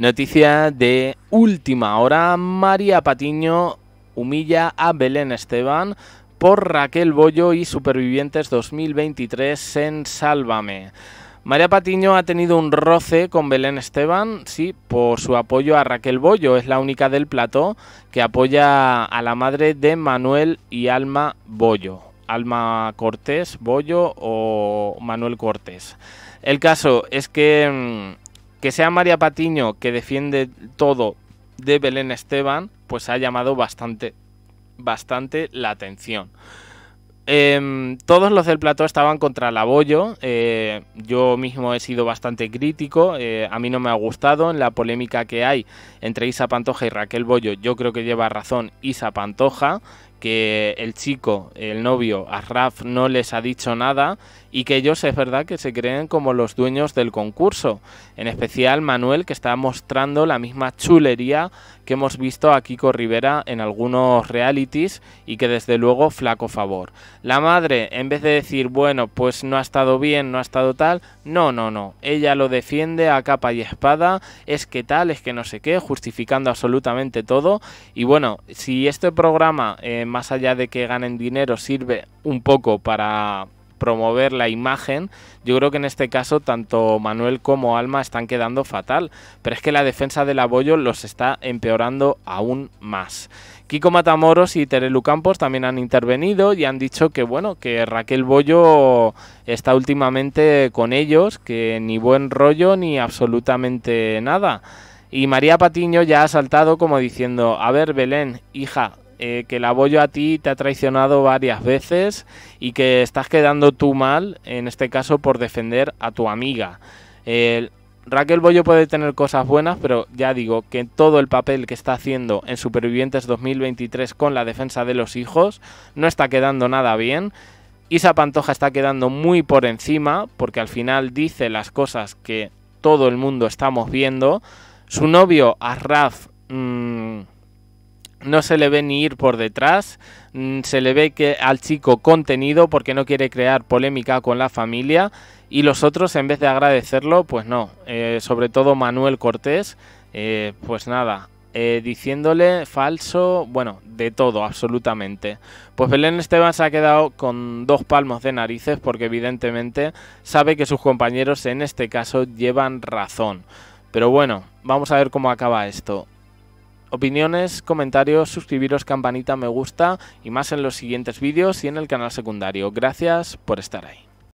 Noticia de última hora. María Patiño humilla a Belén Esteban por Raquel Bollo y Supervivientes 2023 en Sálvame. María Patiño ha tenido un roce con Belén Esteban, sí, por su apoyo a Raquel Bollo. Es la única del plató que apoya a la madre de Manuel y Alma Bollo. Alma Cortés, Bollo o Manuel Cortés. El caso es que mm, que sea María Patiño que defiende todo de Belén Esteban, pues ha llamado bastante, bastante la atención. Em, todos los del plató estaban contra la Eh, yo mismo he sido bastante crítico. Eh, a mí no me ha gustado. En la polémica que hay entre Isa Pantoja y Raquel Bollo, yo creo que lleva razón Isa Pantoja que el chico, el novio, a Raf no les ha dicho nada y que ellos es verdad que se creen como los dueños del concurso. En especial Manuel que está mostrando la misma chulería que hemos visto a Kiko Rivera en algunos realities y que desde luego flaco favor. La madre en vez de decir, bueno, pues no ha estado bien, no ha estado tal, no, no, no, ella lo defiende a capa y espada, es que tal, es que no sé qué, justificando absolutamente todo. Y bueno, si este programa... Eh, más allá de que ganen dinero, sirve un poco para promover la imagen, yo creo que en este caso tanto Manuel como Alma están quedando fatal, pero es que la defensa de la Bollo los está empeorando aún más. Kiko Matamoros y Terelu Campos también han intervenido y han dicho que bueno, que Raquel Bollo está últimamente con ellos, que ni buen rollo ni absolutamente nada. Y María Patiño ya ha saltado como diciendo, a ver Belén, hija, eh, que el abollo a ti te ha traicionado varias veces y que estás quedando tú mal, en este caso por defender a tu amiga. Raquel Bollo puede tener cosas buenas, pero ya digo que todo el papel que está haciendo en Supervivientes 2023 con la defensa de los hijos no está quedando nada bien. Isa Pantoja está quedando muy por encima porque al final dice las cosas que todo el mundo estamos viendo. Su novio Arraf mm, no se le ve ni ir por detrás, mm, se le ve que al chico contenido porque no quiere crear polémica con la familia y los otros en vez de agradecerlo, pues no, eh, sobre todo Manuel Cortés, eh, pues nada, eh, diciéndole falso, bueno, de todo, absolutamente. Pues Belén Esteban se ha quedado con dos palmos de narices porque evidentemente sabe que sus compañeros en este caso llevan razón. Pero bueno, vamos a ver cómo acaba esto opiniones, comentarios, suscribiros, campanita, me gusta y más en los siguientes vídeos y en el canal secundario. Gracias por estar ahí.